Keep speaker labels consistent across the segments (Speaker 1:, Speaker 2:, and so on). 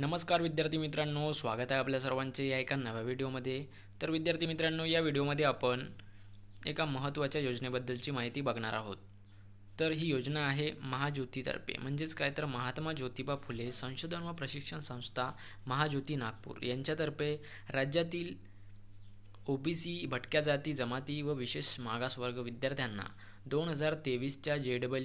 Speaker 1: नमस्कार विद्यार्थी मित्रांनो स्वागत आहे आपल्या सर्वांचे या एका नव्या व्हिडिओमध्ये तर विद्यार्थी मित्रांनो या व्हिडिओमध्ये आपण एका महत्त्वाच्या योजनेबद्दलची माहिती बघणार आहोत तर ही योजना आहे महाज्योतीतर्फे म्हणजेच काय तर महात्मा ज्योतिबा फुले संशोधन व प्रशिक्षण संस्था महाज्योती नागपूर यांच्यातर्फे राज्यातील ओबीसी भटक्या जाती जमाती व विशेष मागासवर्ग विद्यार्थ्यांना दोन हजार तेवीसच्या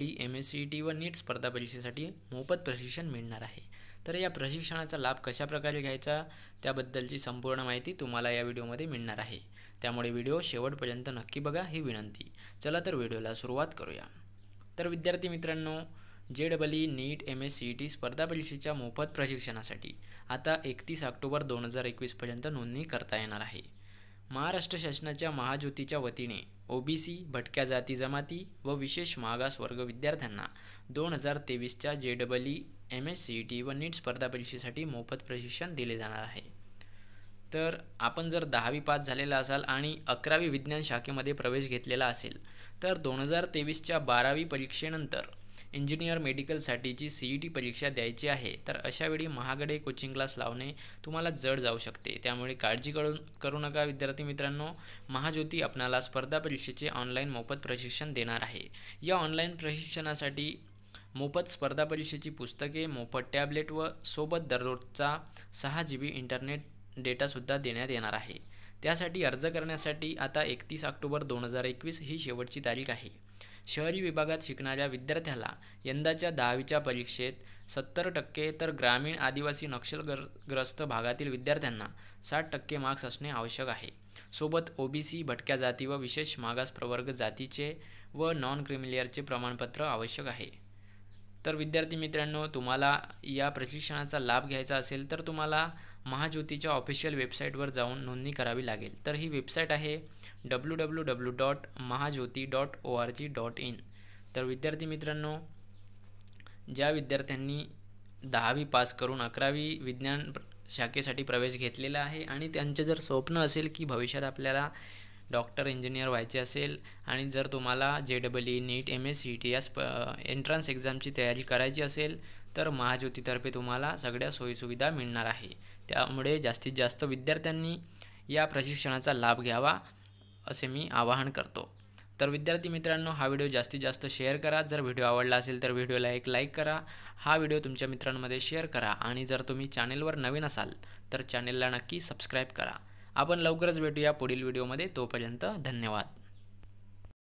Speaker 1: E M S C T व नीट स्पर्धा परीक्षेसाठी मोफत प्रशिक्षण मिळणार आहे तर या प्रशिक्षणाचा लाभ कशाप्रकारे घ्यायचा त्याबद्दलची संपूर्ण माहिती तुम्हाला या व्हिडिओमध्ये मिळणार आहे त्यामुळे व्हिडिओ शेवटपर्यंत नक्की बघा ही विनंती चला तर व्हिडिओला सुरुवात करूया तर विद्यार्थी मित्रांनो J double E NEET M S C T स्पर्धा परीक्षेच्या मोफत प्रशिक्षणासाठी आता एकतीस ऑक्टोबर दोन हजार एकवीसपर्यंत नोंदणी करता येणार आहे महाराष्ट्र शासनाच्या महाज्योतीच्या वतीने ओबीसी भटक्या जाती जमाती व विशेष मागास वर्ग विद्यार्थ्यांना दोन हजार तेवीसच्या J double E M S C T व नीट स्पर्धा परीक्षेसाठी मोफत प्रशिक्षण दिले जाणार आहे तर आपण जर दहावी पास झालेला असाल आणि अकरावी विज्ञान शाखेमध्ये प्रवेश घेतलेला असेल तर दोन हजार तेवीसच्या बारावी परीक्षेनंतर इंजिनियर मेडिकलसाठीची सी ई टी परीक्षा द्यायची आहे तर अशावेळी महागडे कोचिंग क्लास लावणे तुम्हाला जड जाऊ शकते त्यामुळे काळजी करून करू नका विद्यार्थी मित्रांनो महाज्योती आपणाला स्पर्धा परीक्षेचे ऑनलाईन मोफत प्रशिक्षण देणार आहे या ऑनलाईन प्रशिक्षणासाठी मोफत स्पर्धा परीक्षेची पुस्तके मोफत टॅबलेट व सोबत दररोजचा सहा जी बी इंटरनेट डेटासुद्धा देण्यात येणार आहे त्यासाठी अर्ज करण्यासाठी आता एकतीस ऑक्टोबर दोन हजार एकवीस ही शेवटची तारीख आहे शहरी विभागात शिकणाऱ्या विद्यार्थ्याला यंदाच्या दहावीच्या परीक्षेत सत्तर टक्के तर ग्रामीण आदिवासी नक्षलग्रस्त भागातील विद्यार्थ्यांना साठ टक्के मार्क्स असणे आवश्यक आहे सोबत ओबीसी भटक्या जाती व विशेष मागास प्रवर्ग जातीचे व नॉन क्रिमिलियरचे प्रमाणपत्र आवश्यक आहे तर विद्यार्थी मित्रांनो तुम्हाला या प्रशिक्षणाचा लाभ घ्यायचा असेल तर तुम्हाला महाज्योतीच्या ऑफिशियल वेबसाईटवर जाऊन नोंदणी करावी लागेल तर ही वेबसाईट आहे W W W dot Mahajyoti dot O R G dot in तर विद्यार्थी मित्रांनो ज्या विद्यार्थ्यांनी दहावी पास करून अकरावी विज्ञान शाखेसाठी प्रवेश घेतलेला आहे आणि त्यांचे जर स्वप्न असेल की भविष्यात आपल्याला डॉक्टर इंजिनियर व्हायचे असेल आणि जर तुम्हाला J double E NEET M S C T या स्प एंट्रन्स एक्झामची तयारी करायची असेल तर महाज्योतीतर्फे तुम्हाला सगळ्या सोयीसुविधा मिळणार आहे त्यामुळे जास्तीत जास्त विद्यार्थ्यांनी या प्रशिक्षणाचा लाभ घ्यावा असे मी आवाहन करतो तर विद्यार्थी मित्रांनो हा व्हिडिओ जास्तीत जास्त शेअर करा जर व्हिडिओ आवडला असेल तर व्हिडिओला एक लाईक करा हा व्हिडिओ तुमच्या मित्रांमध्ये शेअर करा आणि जर तुम्ही चॅनेलवर नवीन असाल तर चॅनेलला नक्की सबस्क्राईब करा आपण लवकरच भेटूया पुढील व्हिडिओमध्ये तोपर्यंत धन्यवाद